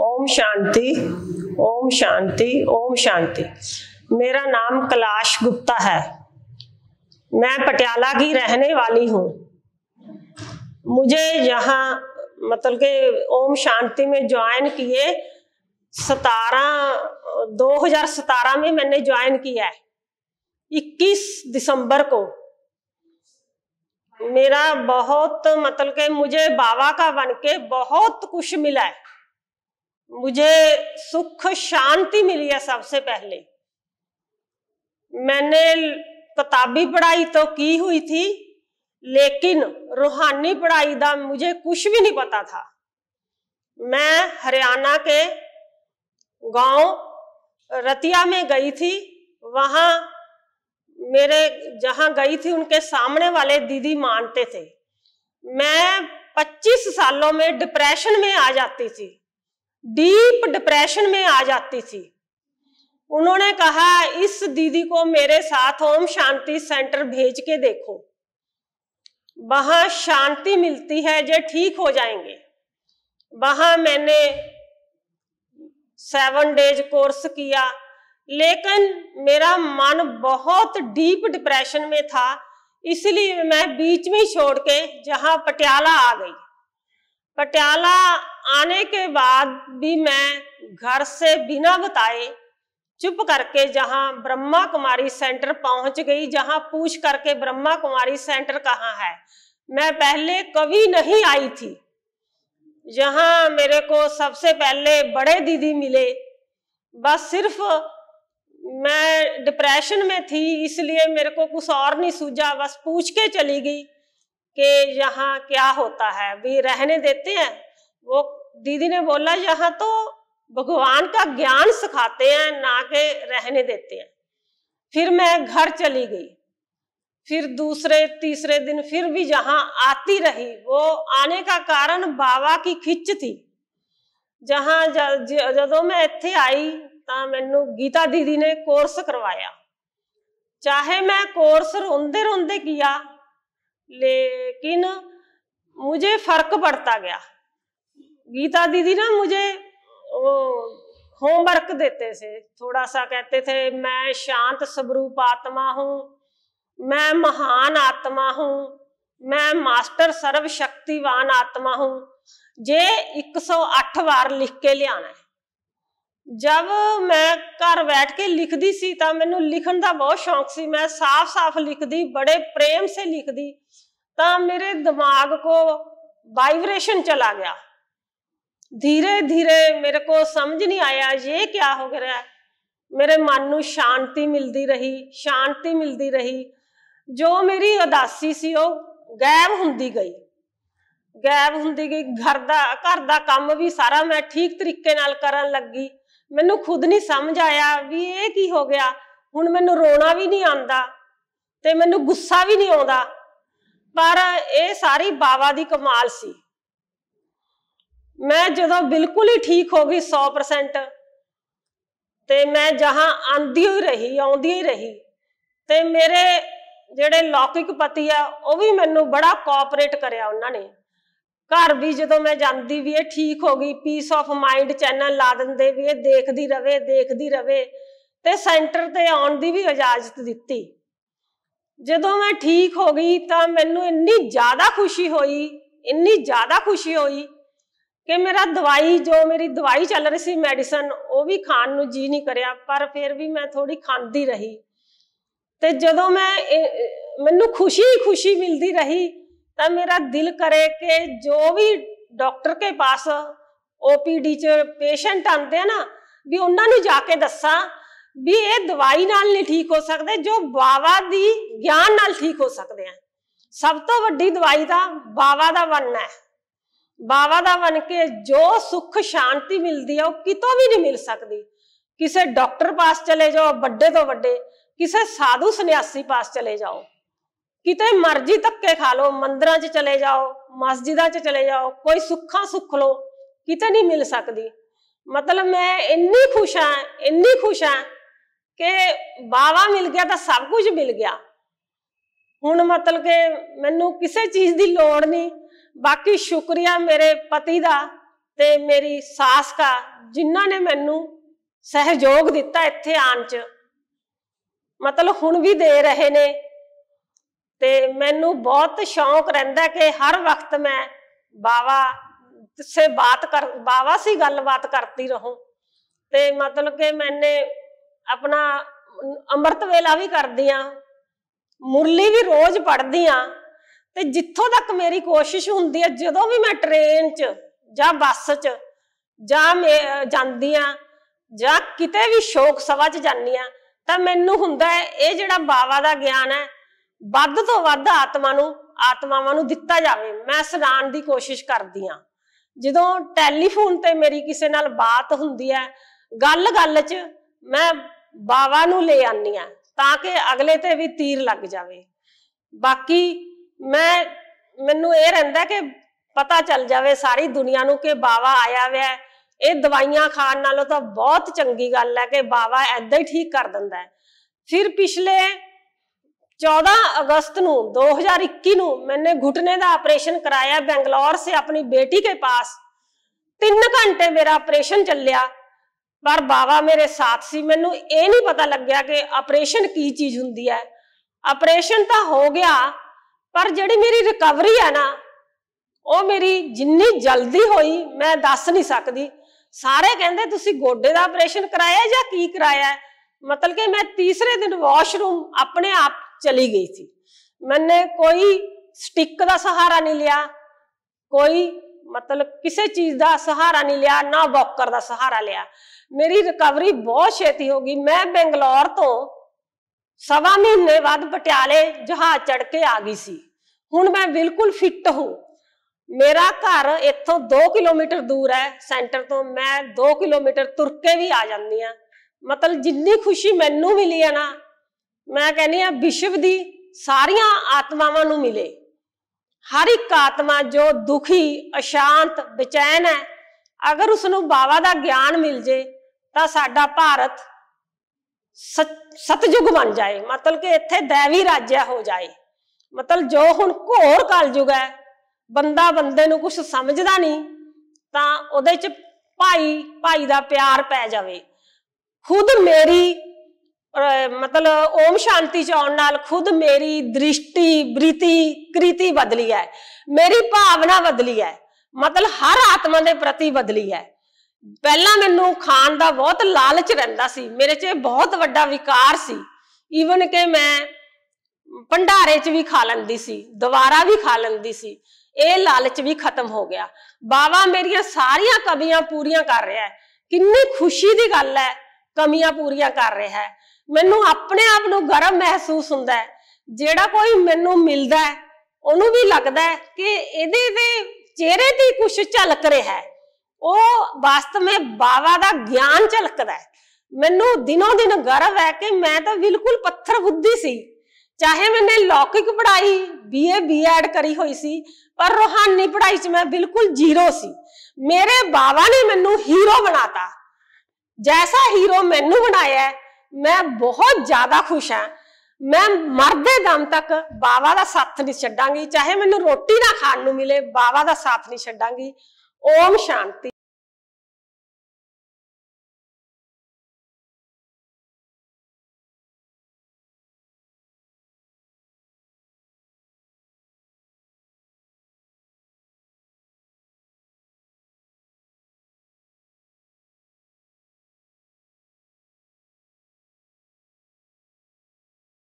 ओम शांति ओम शांति ओम शांति मेरा नाम कैलाश गुप्ता है मैं पटियाला की रहने वाली हूँ मुझे यहाँ मतलब के ओम शांति में ज्वाइन किए सतारह दो हजार सतारह में मैंने ज्वाइन किया है इक्कीस दिसंबर को मेरा बहुत मतलब के मुझे बाबा का बन के बहुत कुछ मिला है मुझे सुख शांति मिली है सबसे पहले मैंने किताबी पढ़ाई तो की हुई थी लेकिन रूहानी पढ़ाई का मुझे कुछ भी नहीं पता था मैं हरियाणा के गांव रतिया में गई थी वहां मेरे जहां गई थी उनके सामने वाले दीदी मानते थे मैं 25 सालों में डिप्रेशन में आ जाती थी डीप डिप्रेशन में आ जाती थी उन्होंने कहा इस दीदी को मेरे साथ ओम शांति सेंटर भेज के देखो वहां शांति मिलती है जो ठीक हो जाएंगे वहां मैंने सेवन डेज कोर्स किया लेकिन मेरा मन बहुत डीप डिप्रेशन में था इसलिए मैं बीच में छोड़ के जहां पटियाला आ गई पटियाला आने के बाद भी मैं घर से बिना बताए चुप करके जहां ब्रह्मा कुमारी सेंटर पहुंच गई जहां पूछ करके ब्रह्मा कुमारी सेंटर कहाँ है मैं पहले कभी नहीं आई थी जहां मेरे को सबसे पहले बड़े दीदी मिले बस सिर्फ मैं डिप्रेशन में थी इसलिए मेरे को कुछ और नहीं सूझा बस पूछ के चली गई कि यहाँ क्या होता है भी रहने देते हैं वो दीदी ने बोला यहाँ तो भगवान का ज्ञान सिखाते हैं ना के रहने देते हैं फिर मैं घर चली गई फिर दूसरे तीसरे दिन फिर भी जहाँ आती रही वो आने का कारण बाबा की खिच थी ਜਹਾਂ ਜਦੋਂ मैं ਇੱਥੇ आई ਤਾਂ ਮੈਨੂੰ गीता दीदी ने कोर्स करवाया चाहे मैं कोर्स रोंदे रोंदे किया लेकिन मुझे फर्क पड़ता गया गीता दीदी ना मुझे वो होमवर्क देते थे थोड़ा सा कहते थे मैं शांत स्वरूप आत्मा हूँ मैं महान आत्मा हूँ मैं ਮਾਸਟਰ ਸਰਵ ਸ਼ਕਤੀਵਾਨ ਆਤਮਾ ਹੂੰ ਜੇ 108 ਵਾਰ ਲਿਖ ਕੇ ਲਿਆਣਾ ਹੈ ਜਦ ਮੈਂ ਘਰ ਬੈਠ ਕੇ ਲਿਖਦੀ ਸੀ ਤਾਂ ਮੈਨੂੰ ਲਿਖਣ ਦਾ ਬਹੁਤ ਸ਼ੌਂਕ ਸੀ ਮੈਂ ਸਾਫ਼-ਸਾਫ਼ ਲਿਖਦੀ ਬੜੇ ਪ੍ਰੇਮ ਸੇ ਲਿਖਦੀ ਤਾਂ ਮੇਰੇ ਦਿਮਾਗ ਕੋ ਵਾਈਬ੍ਰੇਸ਼ਨ ਚਲਾ ਗਿਆ ਧੀਰੇ ਧੀਰੇ ਮੇਰੇ ਕੋ ਸਮਝ ਨਹੀਂ ਆਇਆ ਇਹ ਕੀ ਹੋ गया ਮੇਰੇ ਮਨ ਨੂੰ ਸ਼ਾਂਤੀ ਮਿਲਦੀ ਰਹੀ ਸ਼ਾਂਤੀ ਮਿਲਦੀ ਰਹੀ ਜੋ ਮੇਰੀ ਉਦਾਸੀ ਸੀ ਉਹ ਗਾਇਬ ਹੁੰਦੀ ਗਈ ਗਾਇਬ ਹੁੰਦੀ ਗਈ ਘਰ ਦਾ ਘਰ ਦਾ ਕੰਮ ਵੀ ਸਾਰਾ ਮੈਂ ਠੀਕ ਤਰੀਕੇ ਨਾਲ ਕਰਨ ਲੱਗੀ ਮੈਨੂੰ ਖੁਦ ਨਹੀਂ ਸਮਝ ਆਇਆ ਵੀ ਇਹ ਕੀ ਹੋ ਗਿਆ ਹੁਣ ਮੈਨੂੰ ਰੋਣਾ ਵੀ ਨਹੀਂ ਆਉਂਦਾ ਤੇ ਮੈਨੂੰ ਗੁੱਸਾ ਵੀ ਨਹੀਂ ਆਉਂਦਾ ਪਰ ਇਹ ਸਾਰੀ ਬਾਵਾ ਦੀ ਕਮਾਲ ਸੀ ਮੈਂ ਜਦੋਂ ਬਿਲਕੁਲ ਹੀ ਠੀਕ ਹੋ ਗਈ 100% ਤੇ ਮੈਂ ਜਹਾਂ ਆਂਦੀ ਹੋਈ ਰਹੀ ਆਉਂਦੀ ਹੀ ਰਹੀ ਤੇ ਮੇਰੇ ਜਿਹੜੇ ਲੌਕਿਕ ਪਤੀ ਆ ਉਹ ਵੀ ਮੈਨੂੰ ਬੜਾ ਕੋਆਪਰੇਟ ਕਰਿਆ ਉਹਨਾਂ ਨੇ ਘਰ ਵੀ ਜਦੋਂ ਮੈਂ ਜਾਂਦੀ ਵੀ ਇਹ ਠੀਕ ਹੋ ਗਈ ਪੀਸ ਆਫ ਮਾਈਂਡ ਚੈਨਲ ਲਾ ਦਿੰਦੇ ਵੀ ਇਹ ਦੇਖਦੀ ਰਵੇ ਦੇਖਦੀ ਰਵੇ ਤੇ ਸੈਂਟਰ ਤੇ ਆਉਣ ਦੀ ਵੀ ਇਜਾਜ਼ਤ ਦਿੱਤੀ ਜਦੋਂ ਮੈਂ ਠੀਕ ਹੋ ਗਈ ਤਾਂ ਮੈਨੂੰ ਇੰਨੀ ਜ਼ਿਆਦਾ ਖੁਸ਼ੀ ਹੋਈ ਇੰਨੀ ਜ਼ਿਆਦਾ ਖੁਸ਼ੀ ਹੋਈ ਕਿ ਮੇਰਾ ਦਵਾਈ ਜੋ ਮੇਰੀ ਦਵਾਈ ਚੱਲ ਰਹੀ ਸੀ ਮੈਡੀਸਨ ਉਹ ਵੀ ਖਾਣ ਨੂੰ ਜੀ ਨਹੀਂ ਕਰਿਆ ਪਰ ਫਿਰ ਵੀ ਮੈਂ ਥੋੜੀ ਖਾਂਦੀ ਰਹੀ ਤੇ ਜਦੋਂ ਮੈਂ ਮੈਨੂੰ ਖੁਸ਼ੀ ਖੁਸ਼ੀ ਮਿਲਦੀ ਰਹੀ ਤਾਂ ਮੇਰਾ ਦਿਲ ਕਰੇ ਕਿ ਜੋ ਵੀ ਡਾਕਟਰ ਕੇ ਪਾਸ ਓਪੀਡੀ ਚ ਪੇਸ਼ੈਂਟ ਆਉਂਦੇ ਆ ਨਾ ਵੀ ਉਹਨਾਂ ਨੂੰ ਜਾ ਕੇ ਦੱਸਾਂ ਵੀ ਇਹ ਦਵਾਈ ਨਾਲ ਨਹੀਂ ਠੀਕ ਹੋ ਸਕਦੇ ਜੋ ਬਾਵਾ ਦੀ ਗਿਆਨ ਨਾਲ ਠੀਕ ਹੋ ਸਕਦੇ ਆ ਸਭ ਤੋਂ ਵੱਡੀ ਦਵਾਈ ਤਾਂ ਬਾਵਾ ਦਾ ਵਰਨਾ ਹੈ ਬਾਵਾ ਦਾ ਬਣ ਕੇ ਜੋ ਸੁੱਖ ਸ਼ਾਂਤੀ ਮਿਲਦੀ ਆ ਉਹ ਕਿਤੋਂ ਵੀ ਨਹੀਂ ਮਿਲ ਸਕਦੀ ਕਿਸੇ ਡਾਕਟਰ ਪਾਸ ਚਲੇ ਜਾਓ ਵੱਡੇ ਤੋਂ ਵੱਡੇ ਕਿਸੇ ਸਾਧੂ ਸੰਨਿਆਸੀ ਪਾਸ ਚਲੇ ਜਾਓ ਕਿਤੇ ਮਰਜ਼ੀ ਧੱਕੇ ਖਾ ਲਓ ਮੰਦਰਾਂ 'ਚ ਚਲੇ ਜਾਓ ਮਸਜਿਦਾਂ 'ਚ ਚਲੇ ਜਾਓ ਕੋਈ ਸੁੱਖਾਂ ਸੁੱਖ ਲਓ ਕਿਤੇ ਨਹੀਂ ਮਿਲ ਸਕਦੀ ਮਤਲਬ ਮੈਂ ਇੰਨੀ ਖੁਸ਼ ਆ ਇੰਨੀ ਖੁਸ਼ ਆ ਕਿ ਬਾਵਾ ਮਿਲ ਗਿਆ ਤਾਂ ਸਭ ਕੁਝ ਮਿਲ ਗਿਆ ਹੁਣ ਮਤਲਬ ਕਿ ਮੈਨੂੰ ਕਿਸੇ ਚੀਜ਼ ਦੀ ਲੋੜ ਨਹੀਂ ਬਾਕੀ ਸ਼ੁਕਰੀਆ ਮੇਰੇ ਪਤੀ ਦਾ ਤੇ ਮੇਰੀ ਸਾਸ ਦਾ ਜਿਨ੍ਹਾਂ ਨੇ ਮੈਨੂੰ ਸਹਿਯੋਗ ਦਿੱਤਾ ਇੱਥੇ ਆਣ ਚ ਮਤਲਬ ਹੁਣ ਵੀ ਦੇ ਰਹੇ ਨੇ ਤੇ ਮੈਨੂੰ ਬਹੁਤ ਸ਼ੌਂਕ ਰਹਿੰਦਾ ਕਿ ਹਰ ਵਕਤ ਮੈਂ ਬਾਵਾ ਸੇ ਬਾਤ ਕਰ ਬਾਵਾ ਸੀ ਗੱਲਬਾਤ ਕਰਤੀ ਰਹੋ ਤੇ ਮਤਲਬ ਕਿ ਮੈਨੇ ਆਪਣਾ ਅੰਮ੍ਰਿਤ ਵੇਲਾ ਵੀ ਕਰਦੀ ਆ ਮੁਰਲੀ ਵੀ ਰੋਜ਼ ਪੜ੍ਹਦੀ ਆ ਤੇ ਜਿੱਥੋਂ ਤੱਕ ਮੇਰੀ ਕੋਸ਼ਿਸ਼ ਹੁੰਦੀ ਹੈ ਜਦੋਂ ਵੀ ਮੈਂ ਟ੍ਰੇਨ 'ਚ ਜਾਂ ਬੱਸ 'ਚ ਜਾਂ ਜਾਂਦੀ ਆ ਜਾਂ ਕਿਤੇ ਵੀ ਸ਼ੋਕ ਸਭਾ 'ਚ ਜਾਂਦੀ ਆ ਤਾਂ ਮੈਨੂੰ ਹੁੰਦਾ ਹੈ ਇਹ ਜਿਹੜਾ ਬਾਵਾ ਦਾ ਗਿਆਨ ਹੈ ਵੱਧ ਤੋਂ ਵੱਧ ਆਤਮਾ ਨੂੰ ਆਤਮਾਵਾਂ ਨੂੰ ਦਿੱਤਾ ਜਾਵੇ ਮੈਂ ਸੁਣਾਉਣ ਦੀ ਕੋਸ਼ਿਸ਼ ਕਰਦੀ ਆ ਜਦੋਂ ਟੈਲੀਫੋਨ ਤੇ ਮੇਰੀ ਕਿਸੇ ਨਾਲ ਬਾਤ ਹੁੰਦੀ ਹੈ ਗੱਲ-ਗੱਲ 'ਚ ਮੈਂ ਬਾਵਾ ਨੂੰ ਲੈ ਆਨੀ ਆ ਤਾਂ ਕਿ ਅਗਲੇ ਤੇ ਵੀ ਤੀਰ ਲੱਗ ਜਾਵੇ ਬਾਕੀ ਮੈਂ ਮੈਨੂੰ ਇਹ ਰਹਿੰਦਾ ਕਿ ਪਤਾ ਚੱਲ ਜਾਵੇ ਸਾਰੀ ਦੁਨੀਆ ਨੂੰ ਕਿ ਬਾਵਾ ਆਇਆ ਵਿਆ ਇਹ ਦਵਾਈਆਂ ਖਾਣ ਨਾਲੋਂ ਤਾਂ ਬਹੁਤ ਚੰਗੀ ਗੱਲ ਹੈ ਕਿ ਬਾਵਾ ਐਦਾਂ ਹੀ ਠੀਕ ਕਰ ਦਿੰਦਾ ਹੈ ਫਿਰ ਪਿਛਲੇ 14 ਅਗਸਤ ਨੂੰ 2021 ਨੂੰ ਮੈਨੇ ਘੁਟਨੇ ਦਾ ਆਪਰੇਸ਼ਨ ਕਰਾਇਆ ਬੰਗਲੌਰ ਸੇ ਆਪਣੀ ਬੇਟੀ ਕੇ ਪਾਸ 3 ਘੰਟੇ ਮੇਰਾ ਆਪਰੇਸ਼ਨ ਚੱਲਿਆ ਪਰ ਬਾਵਾ ਮੇਰੇ ਸਾਥ ਸੀ ਮੈਨੂੰ ਇਹ ਨਹੀਂ ਪਤਾ ਲੱਗਿਆ ਕਿ ਆਪਰੇਸ਼ਨ ਕੀ ਚੀਜ਼ ਹੁੰਦੀ ਹੈ ਆਪਰੇਸ਼ਨ ਤਾਂ ਹੋ ਗਿਆ ਪਰ ਜਿਹੜੀ ਮੇਰੀ ਰਿਕਵਰੀ ਆ ਨਾ ਉਹ ਮੇਰੀ ਜਿੰਨੀ ਜਲਦੀ ਹੋਈ ਮੈਂ ਦੱਸ ਨਹੀਂ ਸਕਦੀ ਸਾਰੇ ਕਹਿੰਦੇ ਤੁਸੀਂ ਗੋਡੇ ਦਾ ਆਪਰੇਸ਼ਨ ਕਰਾਇਆ ਜਾਂ ਕੀ ਕਰਾਇਆ ਮਤਲਬ ਕਿ ਮੈਂ ਤੀਸਰੇ ਦਿਨ ਵਾਸ਼ਰੂਮ ਆਪਣੇ ਆਪ ਚਲੀ ਗਈ ਸੀ ਮੈਨੇ ਕੋਈ ਸਟਿੱਕ ਦਾ ਸਹਾਰਾ ਨਹੀਂ ਲਿਆ ਕੋਈ ਮਤਲਬ ਕਿਸੇ ਚੀਜ਼ ਦਾ ਸਹਾਰਾ ਨਹੀਂ ਲਿਆ ਨਾ ਵਾਕਰ ਦਾ ਸਹਾਰਾ ਲਿਆ ਮੇਰੀ ਰਿਕਵਰੀ ਬਹੁਤ ਛੇਤੀ ਹੋ ਗਈ ਮੈਂ ਬੰਗਲੌਰ ਤੋਂ ਸਵਾ ਮਹੀਨੇ ਬਾਅਦ ਪਟਿਆਲੇ ਜਹਾਜ਼ ਚੜ ਕੇ ਆ ਗਈ ਸੀ ਹੁਣ ਮੈਂ ਬਿਲਕੁਲ ਫਿੱਟ ਹੂੰ ਮੇਰਾ ਘਰ ਇੱਥੋਂ 2 ਕਿਲੋਮੀਟਰ ਦੂਰ ਹੈ ਸੈਂਟਰ ਤੋਂ ਮੈਂ 2 ਕਿਲੋਮੀਟਰ ਤੁਰ ਕੇ ਵੀ ਆ ਜਾਂਦੀ ਆ ਮਤਲਬ ਜਿੰਨੀ ਖੁਸ਼ੀ ਮੈਨੂੰ ਮਿਲੀ ਹੈ ਨਾ ਮੈਂ ਕਹਿੰਦੀ ਆ ਵਿਸ਼ਵ ਦੀ ਸਾਰੀਆਂ ਆਤਮਾਵਾਂ ਨੂੰ ਮਿਲੇ ਹਰ ਇੱਕ ਆਤਮਾ ਜੋ ਦੁਖੀ ਅਸ਼ਾਂਤ ਬੇਚੈਨ ਹੈ ਅਗਰ ਉਸ ਨੂੰ ਬਾਵਾ ਦਾ ਗਿਆਨ ਮਿਲ ਜੇ ਤਾਂ ਸਾਡਾ ਭਾਰਤ ਸਤਜੁਗ ਬਣ ਜਾਏ ਮਤਲਬ ਕਿ ਇੱਥੇ ਦੇਵੀ ਰਾਜਿਆ ਹੋ ਜਾਏ ਮਤਲਬ ਜੋ ਹੁਣ ਘੋਰ ਕਲਯੁਗ ਹੈ ਬੰਦਾ ਬੰਦੇ ਨੂੰ ਕੁਝ ਸਮਝਦਾ ਨਹੀਂ ਤਾਂ ਉਹਦੇ ਚ ਭਾਈ ਭਾਈ ਦਾ ਪਿਆਰ ਪੈ ਜਾਵੇ ਖੁਦ ਮੇਰੀ ਮਤਲਬ ਓਮ ਸ਼ਾਂਤੀ ਚ ਆਉਣ ਨਾਲ ਖੁਦ ਮੇਰੀ ਦ੍ਰਿਸ਼ਟੀ ਬ੍ਰਿਤੀ ਕ੍ਰਿਤੀ ਬਦਲੀ ਹੈ ਮੇਰੀ ਭਾਵਨਾ ਬਦਲੀ ਹੈ ਮਤਲਬ ਹਰ ਆਤਮਾ ਦੇ ਪ੍ਰਤੀ ਬਦਲੀ ਹੈ ਪਹਿਲਾਂ ਮੈਨੂੰ ਖਾਣ ਦਾ ਬਹੁਤ ਲਾਲਚ ਰਹਿੰਦਾ ਸੀ ਮੇਰੇ 'ਚ ਬਹੁਤ ਵੱਡਾ ਵਿਕਾਰ ਸੀ ਈਵਨ ਕਿ ਮੈਂ ਭੰਡਾਰੇ 'ਚ ਵੀ ਖਾ ਲੈਂਦੀ ਸੀ ਦੁਬਾਰਾ ਵੀ ਖਾ ਲੈਂਦੀ ਸੀ ਇਹ ਲਾਲਚ ਵੀ ਖਤਮ ਹੋ ਗਿਆ ਬਾਵਾ ਮੇਰੀਆਂ ਸਾਰੀਆਂ ਕਮੀਆਂ ਪੂਰੀਆਂ ਕਰ ਰਿਹਾ ਹੈ ਕਿੰਨੀ ਖੁਸ਼ੀ ਦੀ ਗੱਲ ਹੈ ਕਮੀਆਂ ਪੂਰੀਆਂ ਕਰ ਰਿਹਾ ਹੈ ਮੈਨੂੰ ਆਪਣੇ ਆਪ ਨੂੰ ਗਰਮ ਮਹਿਸੂਸ ਹੁੰਦਾ ਹੈ ਜਿਹੜਾ ਕੋਈ ਮੈਨੂੰ ਮਿਲਦਾ ਹੈ ਉਹਨੂੰ ਵੀ ਲੱਗਦਾ ਹੈ ਕਿ ਇਹਦੇ ਦੇ ਚਿਹਰੇ ਤੇ ਕੁਝ ਝਲਕ ਰਿਹਾ ਹੈ ਉਹ ਵਾਸਤਵ ਵਿੱਚ ਬਾਵਾ ਦਾ ਗਿਆਨ ਝਲਕਦਾ ਹੈ ਮੈਨੂੰ ਦਿਨੋਂ ਦਿਨ ਗਰਵ ਹੈ ਕਿ ਮੈਂ ਤਾਂ ਬਿਲਕੁਲ ਪੱਥਰ ਬੁੱਧੀ ਸੀ ਚਾਹੇ ਮੈਨੇ ਲੌਕਿਕ ਪੜ੍ਹਾਈ ਬੀਏ ਬੀਐਡ ਕਰੀ ਹੋਈ ਸੀ ਪਰ ਰੋਹਾਨੀ ਪੜ੍ਹਾਈ 'ਚ ਮੈਂ ਬਿਲਕੁਲ ਜ਼ੀਰੋ ਸੀ ਮੇਰੇ ਬਾਬਾ ਨੇ ਮੈਨੂੰ ਹੀਰੋ ਬਣਾਤਾ ਜੈਸਾ ਹੀਰੋ ਮੈਨੂੰ ਬਣਾਇਆ ਮੈਂ ਬਹੁਤ ਜ਼ਿਆਦਾ ਖੁਸ਼ ਹਾਂ ਮੈਂ ਮਰਦੇ ਦਮ ਤੱਕ ਬਾਬਾ ਦਾ ਸਾਥ ਨਹੀਂ ਛੱਡਾਂਗੀ ਚਾਹੇ ਮੈਨੂੰ ਰੋਟੀ ਨਾ ਖਾਣ ਨੂੰ ਮਿਲੇ ਬਾਬਾ ਦਾ ਸਾਥ ਨਹੀਂ ਛੱਡਾਂਗੀ ਓਮ ਸ਼ਾਂਤੀ